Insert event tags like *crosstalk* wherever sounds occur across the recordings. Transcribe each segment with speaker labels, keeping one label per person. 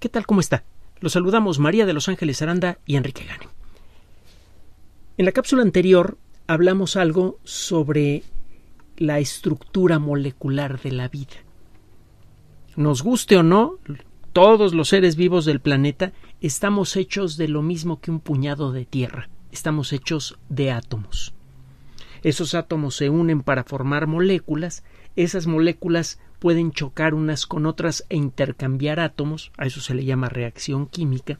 Speaker 1: ¿Qué tal? ¿Cómo está? Los saludamos María de los Ángeles Aranda y Enrique Gane. En la cápsula anterior hablamos algo sobre la estructura molecular de la vida. Nos guste o no, todos los seres vivos del planeta estamos hechos de lo mismo que un puñado de tierra. Estamos hechos de átomos. Esos átomos se unen para formar moléculas, esas moléculas pueden chocar unas con otras e intercambiar átomos, a eso se le llama reacción química,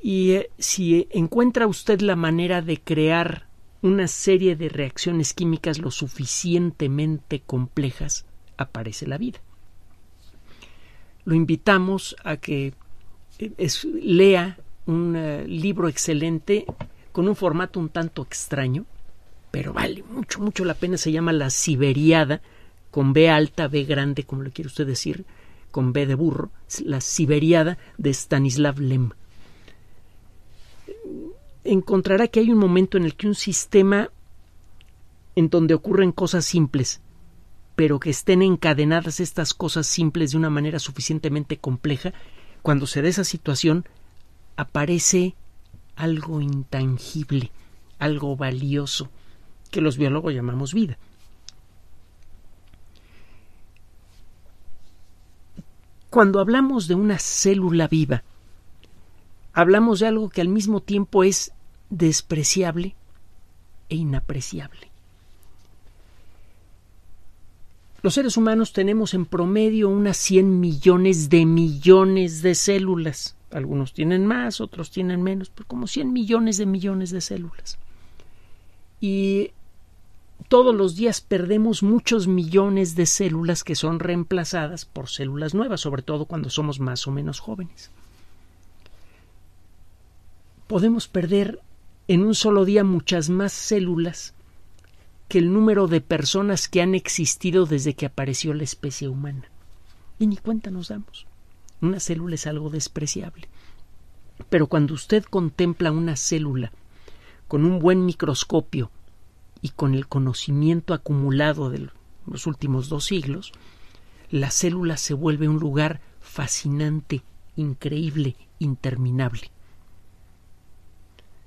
Speaker 1: y eh, si encuentra usted la manera de crear una serie de reacciones químicas lo suficientemente complejas, aparece la vida. Lo invitamos a que eh, lea un eh, libro excelente con un formato un tanto extraño, pero vale mucho, mucho la pena. Se llama La Siberiada con B alta, B grande, como le quiere usted decir, con B de burro, la Siberiada de Stanislav Lem. Encontrará que hay un momento en el que un sistema en donde ocurren cosas simples, pero que estén encadenadas estas cosas simples de una manera suficientemente compleja, cuando se da esa situación, aparece algo intangible, algo valioso, que los biólogos llamamos vida. cuando hablamos de una célula viva, hablamos de algo que al mismo tiempo es despreciable e inapreciable. Los seres humanos tenemos en promedio unas 100 millones de millones de células. Algunos tienen más, otros tienen menos, pero como 100 millones de millones de células. Y todos los días perdemos muchos millones de células que son reemplazadas por células nuevas, sobre todo cuando somos más o menos jóvenes. Podemos perder en un solo día muchas más células que el número de personas que han existido desde que apareció la especie humana. Y ni cuenta nos damos. Una célula es algo despreciable. Pero cuando usted contempla una célula con un buen microscopio y con el conocimiento acumulado de los últimos dos siglos, la célula se vuelve un lugar fascinante, increíble, interminable.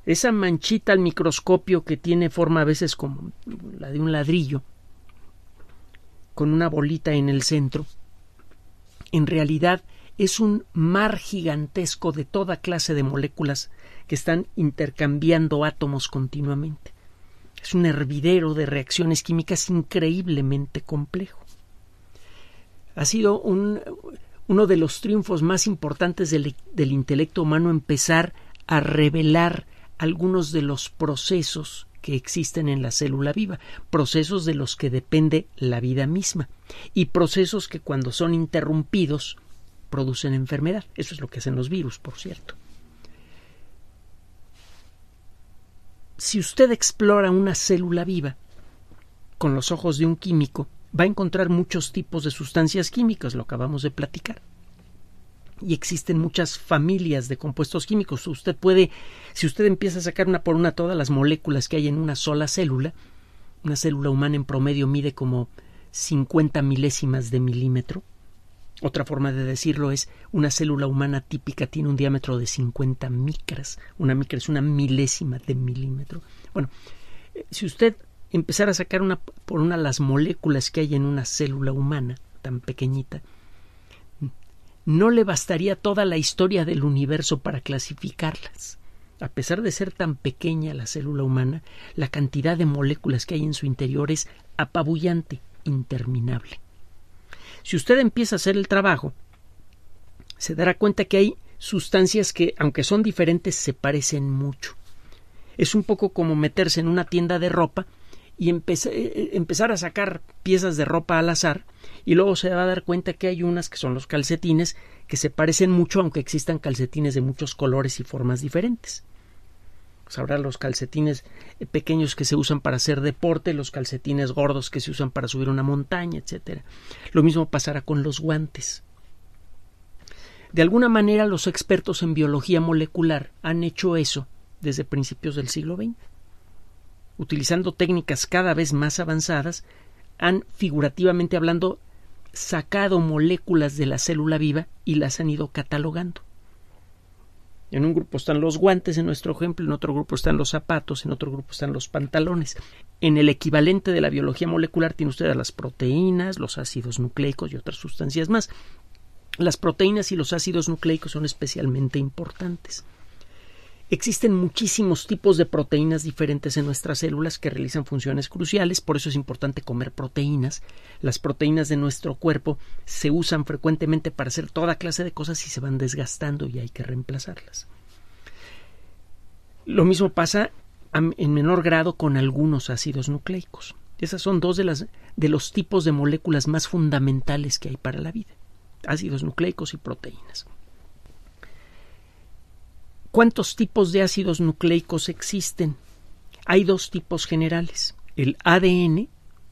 Speaker 1: Esa manchita al microscopio que tiene forma a veces como la de un ladrillo, con una bolita en el centro, en realidad es un mar gigantesco de toda clase de moléculas que están intercambiando átomos continuamente. Es un hervidero de reacciones químicas increíblemente complejo. Ha sido uno de los triunfos más importantes del, del intelecto humano empezar a revelar algunos de los procesos que existen en la célula viva, procesos de los que depende la vida misma y procesos que cuando son interrumpidos producen enfermedad. Eso es lo que hacen los virus, por cierto. si usted explora una célula viva con los ojos de un químico, va a encontrar muchos tipos de sustancias químicas, lo acabamos de platicar. Y existen muchas familias de compuestos químicos. Usted puede, si usted empieza a sacar una por una todas las moléculas que hay en una sola célula, una célula humana en promedio mide como 50 milésimas de milímetro. Otra forma de decirlo es una célula humana típica tiene un diámetro de 50 micras. Una micra es una milésima de milímetro. Bueno, eh, si usted empezara a sacar una por una las moléculas que hay en una célula humana tan pequeñita, no le bastaría toda la historia del universo para clasificarlas. A pesar de ser tan pequeña la célula humana, la cantidad de moléculas que hay en su interior es apabullante, interminable. Si usted empieza a hacer el trabajo, se dará cuenta que hay sustancias que, aunque son diferentes, se parecen mucho. Es un poco como meterse en una tienda de ropa y eh, eh, empezar a sacar piezas de ropa al azar y luego se va a dar cuenta que hay unas que son los calcetines que se parecen mucho aunque existan calcetines de muchos colores y formas diferentes sabrá pues, los calcetines eh, pequeños que se usan para hacer deporte, los calcetines gordos que se usan para subir una montaña, etcétera. Lo mismo pasará con los guantes. De alguna manera los expertos en biología molecular han hecho eso desde principios del siglo XX. Utilizando técnicas cada vez más avanzadas, han figurativamente hablando sacado moléculas de la célula viva y las han ido catalogando. En un grupo están los guantes, en nuestro ejemplo, en otro grupo están los zapatos, en otro grupo están los pantalones. En el equivalente de la biología molecular tiene usted a las proteínas, los ácidos nucleicos y otras sustancias más. Las proteínas y los ácidos nucleicos son especialmente importantes. Existen muchísimos tipos de proteínas diferentes en nuestras células que realizan funciones cruciales, por eso es importante comer proteínas. Las proteínas de nuestro cuerpo se usan frecuentemente para hacer toda clase de cosas y se van desgastando y hay que reemplazarlas. Lo mismo pasa en menor grado con algunos ácidos nucleicos. Esas son dos de, de los tipos de moléculas más fundamentales que hay para la vida, ácidos nucleicos y proteínas. ¿Cuántos tipos de ácidos nucleicos existen? Hay dos tipos generales, el ADN,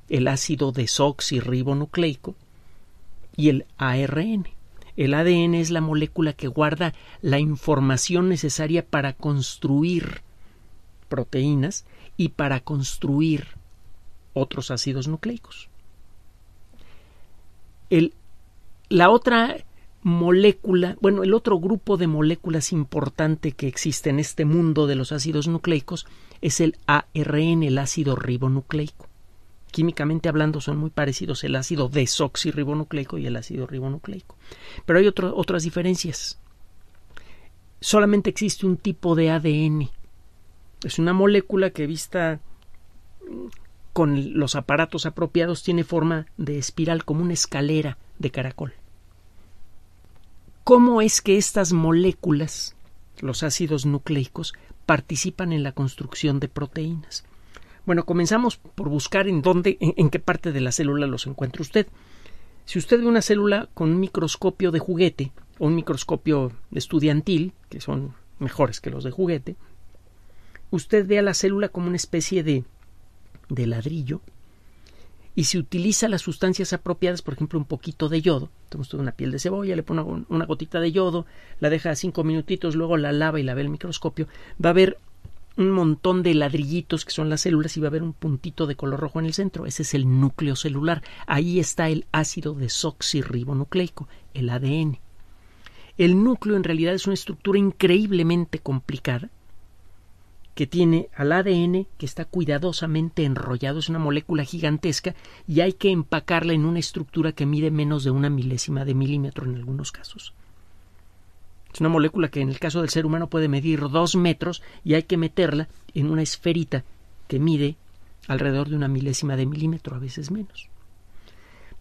Speaker 1: el ácido desoxirribonucleico, y el ARN. El ADN es la molécula que guarda la información necesaria para construir proteínas y para construir otros ácidos nucleicos. la otra molécula, bueno, el otro grupo de moléculas importante que existe en este mundo de los ácidos nucleicos es el ARN, el ácido ribonucleico. Químicamente hablando son muy parecidos el ácido desoxirribonucleico y el ácido ribonucleico. Pero hay otras diferencias. Solamente existe un tipo de ADN. Es una molécula que vista con los aparatos apropiados tiene forma de espiral como una escalera de caracol cómo es que estas moléculas, los ácidos nucleicos, participan en la construcción de proteínas. Bueno, comenzamos por buscar en dónde, en, qué parte de la célula los encuentra usted. Si usted ve una célula con un microscopio de juguete o un microscopio estudiantil, que son mejores que los de juguete, usted ve a la célula como una especie de, de ladrillo y si utiliza las sustancias apropiadas, por ejemplo, un poquito de yodo. toda una piel de cebolla, le pone una gotita de yodo, la deja cinco minutitos, luego la lava y la ve el microscopio. Va a haber un montón de ladrillitos que son las células y va a haber un puntito de color rojo en el centro. Ese es el núcleo celular. Ahí está el ácido desoxirribonucleico, el ADN. El núcleo en realidad es una estructura increíblemente complicada que tiene al ADN que está cuidadosamente enrollado, es una molécula gigantesca y hay que empacarla en una estructura que mide menos de una milésima de milímetro en algunos casos. Es una molécula que en el caso del ser humano puede medir dos metros y hay que meterla en una esferita que mide alrededor de una milésima de milímetro, a veces menos.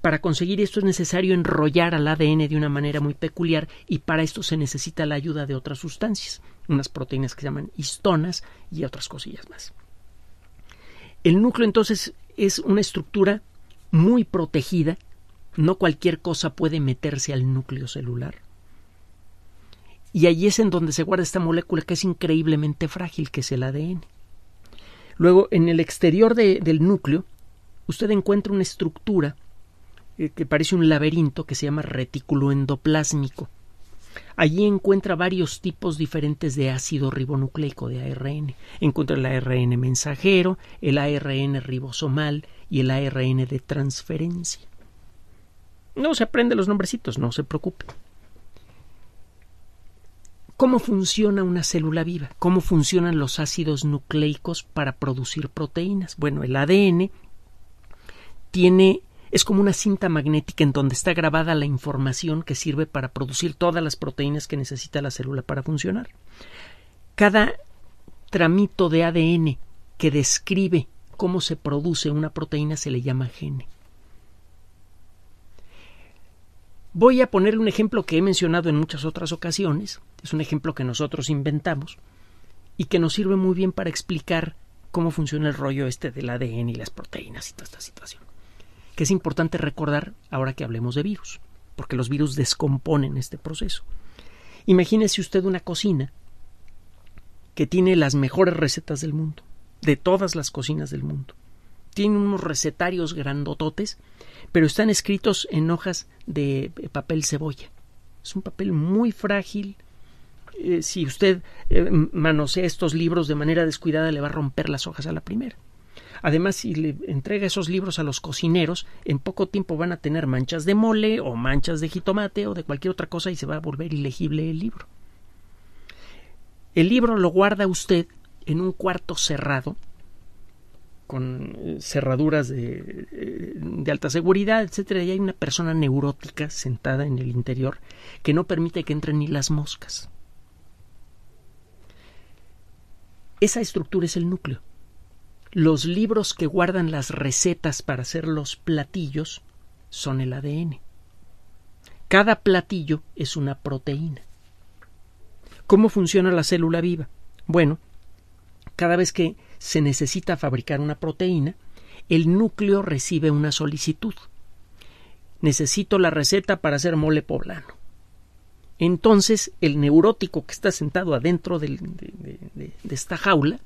Speaker 1: Para conseguir esto es necesario enrollar al ADN de una manera muy peculiar y para esto se necesita la ayuda de otras sustancias, unas proteínas que se llaman histonas y otras cosillas más. El núcleo entonces es una estructura muy protegida, no cualquier cosa puede meterse al núcleo celular. Y allí es en donde se guarda esta molécula que es increíblemente frágil, que es el ADN. Luego, en el exterior del núcleo, usted encuentra una estructura eh, que parece un laberinto que se llama retículo endoplásmico. Allí encuentra varios tipos diferentes de ácido ribonucleico de ARN. Encuentra el ARN mensajero, el ARN ribosomal y el ARN de transferencia. No se aprende los nombrecitos, no se preocupe. ¿Cómo funciona una célula viva? ¿Cómo funcionan los ácidos nucleicos para producir proteínas? Bueno, el ADN tiene es como una cinta magnética en donde está grabada la información que sirve para producir todas las proteínas que necesita la célula para funcionar. Cada tramito de ADN que describe cómo se produce una proteína se le llama gene. Voy a poner un ejemplo que he mencionado en muchas otras ocasiones, es un ejemplo que nosotros inventamos y que nos sirve muy bien para explicar cómo funciona el rollo este del ADN y las proteínas y toda esta situación que es importante recordar ahora que hablemos de virus, porque los virus descomponen este proceso. Imagínese usted una cocina que tiene las mejores recetas del mundo, de todas las cocinas del mundo. Tiene unos recetarios grandototes, pero están escritos en hojas de papel cebolla. Es un papel muy frágil. Eh, si usted eh, manosea estos libros de manera descuidada, le va a romper las hojas a la primera. Además, si le entrega esos libros a los cocineros, en poco tiempo van a tener manchas de mole o manchas de jitomate o de cualquier otra cosa y se va a volver ilegible el libro. El libro lo guarda usted en un cuarto cerrado, con eh, cerraduras eh, de, alta seguridad, etcétera, y hay una persona neurótica sentada en el interior que no permite que entren ni las moscas. Esa estructura es el núcleo. Los libros que guardan las recetas para hacer los platillos son el ADN. Cada platillo es una proteína. ¿Cómo funciona la célula viva? Bueno, cada vez que se necesita fabricar una proteína, el núcleo recibe una solicitud. Necesito la receta para hacer mole poblano. Entonces, el neurótico que está sentado adentro de esta jaula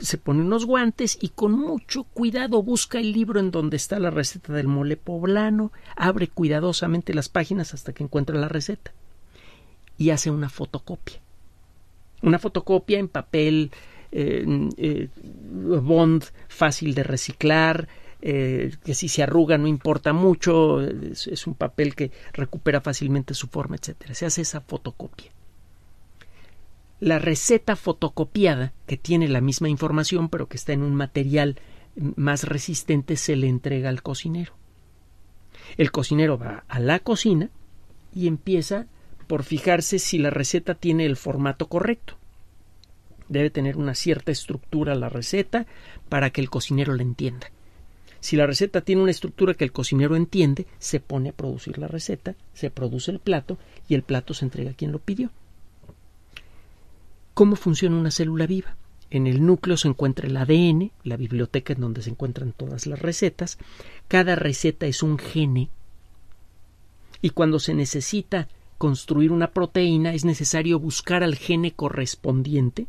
Speaker 1: se pone unos guantes y con mucho cuidado busca el libro en donde está la receta del mole poblano, abre cuidadosamente las páginas hasta que encuentra la receta y hace una fotocopia. Una fotocopia en papel eh, eh, bond fácil de reciclar, eh, que si se arruga no importa mucho, es, es, un papel que recupera fácilmente su forma, etcétera. Se hace esa fotocopia la receta fotocopiada, que tiene la misma información pero que está en un material más resistente, se le entrega al cocinero. El cocinero va a la cocina y empieza por fijarse si la receta tiene el formato correcto. Debe tener una cierta estructura la receta para que el cocinero la entienda. Si la receta tiene una estructura que el cocinero entiende, se pone a producir la receta, se produce el plato y el plato se entrega a quien lo pidió cómo funciona una célula viva. En el núcleo se encuentra el ADN, la biblioteca en donde se encuentran todas las recetas. Cada receta es un gene. Y cuando se necesita construir una proteína es necesario buscar al gene correspondiente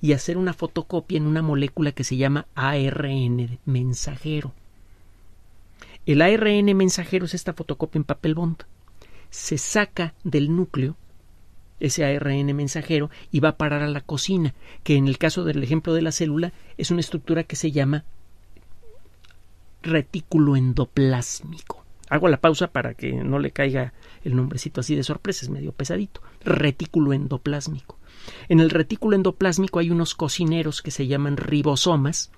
Speaker 1: y hacer una fotocopia en una molécula que se llama ARN mensajero. El ARN mensajero es esta fotocopia en papel bond. Se saca del núcleo ese ARN mensajero y va a parar a la cocina, que en el caso del ejemplo de la célula es una estructura que se llama retículo endoplásmico. Hago la pausa para que no le caiga el nombrecito así de sorpresa, es medio pesadito. Retículo endoplásmico. En el retículo endoplásmico hay unos cocineros que se llaman ribosomas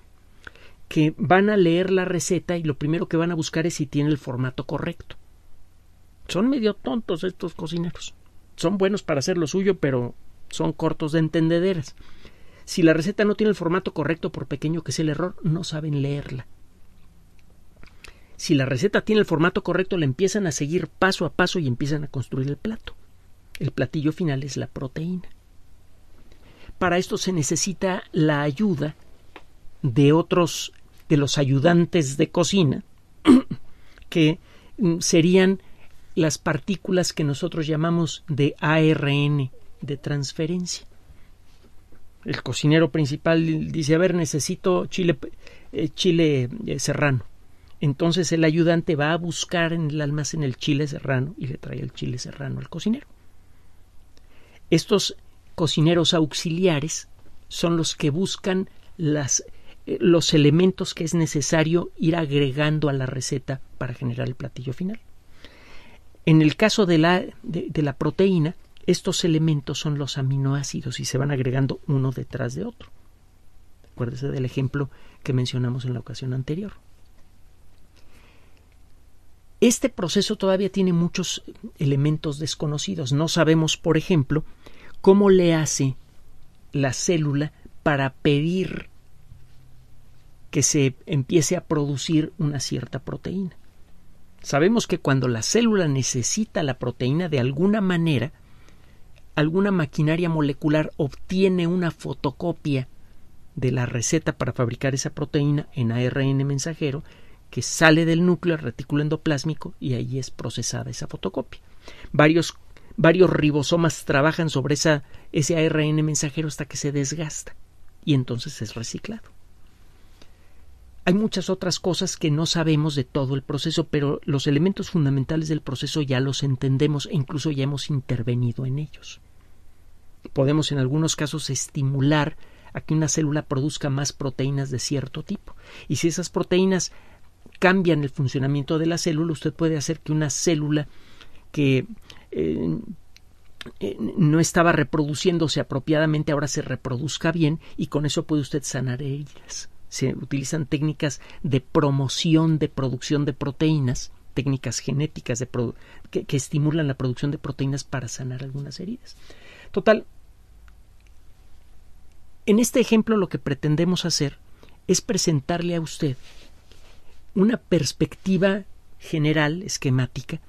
Speaker 1: que van a leer la receta y lo primero que van a buscar es si tiene el formato correcto. Son medio tontos estos cocineros son buenos para hacer lo suyo, pero son cortos de entendederas. Si la receta no tiene el formato correcto, por pequeño que sea el error, no saben leerla. Si la receta tiene el formato correcto, la empiezan a seguir paso a paso y empiezan a construir el plato. El platillo final es la proteína. Para esto se necesita la ayuda de otros, de los ayudantes de cocina, *coughs* que mm, serían las partículas que nosotros llamamos de ARN, de transferencia. El cocinero principal dice, a ver, necesito chile, eh, chile eh, serrano. Entonces el ayudante va a buscar en el almacén el chile serrano y le trae el chile serrano al cocinero. Estos cocineros auxiliares son los que buscan las, eh, los elementos que es necesario ir agregando a la receta para generar el platillo final. En el caso de la, la proteína, estos elementos son los aminoácidos y se van agregando uno detrás de otro. Acuérdese del ejemplo que mencionamos en la ocasión anterior. Este proceso todavía tiene muchos elementos desconocidos. No sabemos, por ejemplo, cómo le hace la célula para pedir que se empiece a producir una cierta proteína. Sabemos que cuando la célula necesita la proteína de alguna manera, alguna maquinaria molecular obtiene una fotocopia de la receta para fabricar esa proteína en ARN mensajero que sale del núcleo retículo endoplásmico y ahí es procesada esa fotocopia. Varios, ribosomas trabajan sobre ese ARN mensajero hasta que se desgasta y entonces es reciclado hay muchas otras cosas que no sabemos de todo el proceso, pero los elementos fundamentales del proceso ya los entendemos e incluso ya hemos intervenido en ellos. Podemos en algunos casos estimular a que una célula produzca más proteínas de cierto tipo. Y si esas proteínas cambian el funcionamiento de la célula, usted puede hacer que una célula que eh, eh, no estaba reproduciéndose apropiadamente ahora se reproduzca bien y con eso puede usted sanar heridas se utilizan técnicas de promoción de producción de proteínas, técnicas genéticas que estimulan la producción de proteínas para sanar algunas heridas. Total, en este ejemplo lo que pretendemos hacer es presentarle a usted una perspectiva general, esquemática,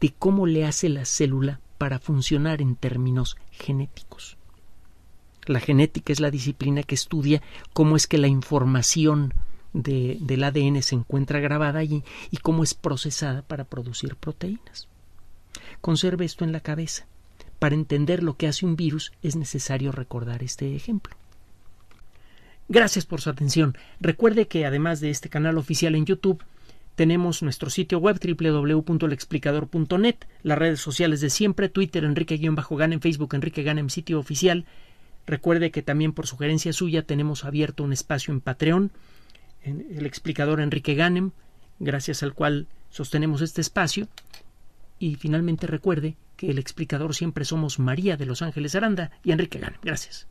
Speaker 1: de cómo le hace la célula para funcionar en términos genéticos. La genética es la disciplina que estudia cómo es que la información de, del ADN se encuentra grabada allí y cómo es procesada para producir proteínas. Conserve esto en la cabeza. Para entender lo que hace un virus es necesario recordar este ejemplo. Gracias por su atención. Recuerde que además de este canal oficial en YouTube, tenemos nuestro sitio web www.lexplicador.net, las redes sociales de siempre, Twitter Enrique-Gan, en Facebook Enrique Gan, sitio oficial, Recuerde que también por sugerencia suya tenemos abierto un espacio en Patreon, en el explicador Enrique Ganem, gracias al cual sostenemos este espacio. Y finalmente recuerde que el explicador siempre somos María de Los Ángeles Aranda y Enrique Ganem. Gracias.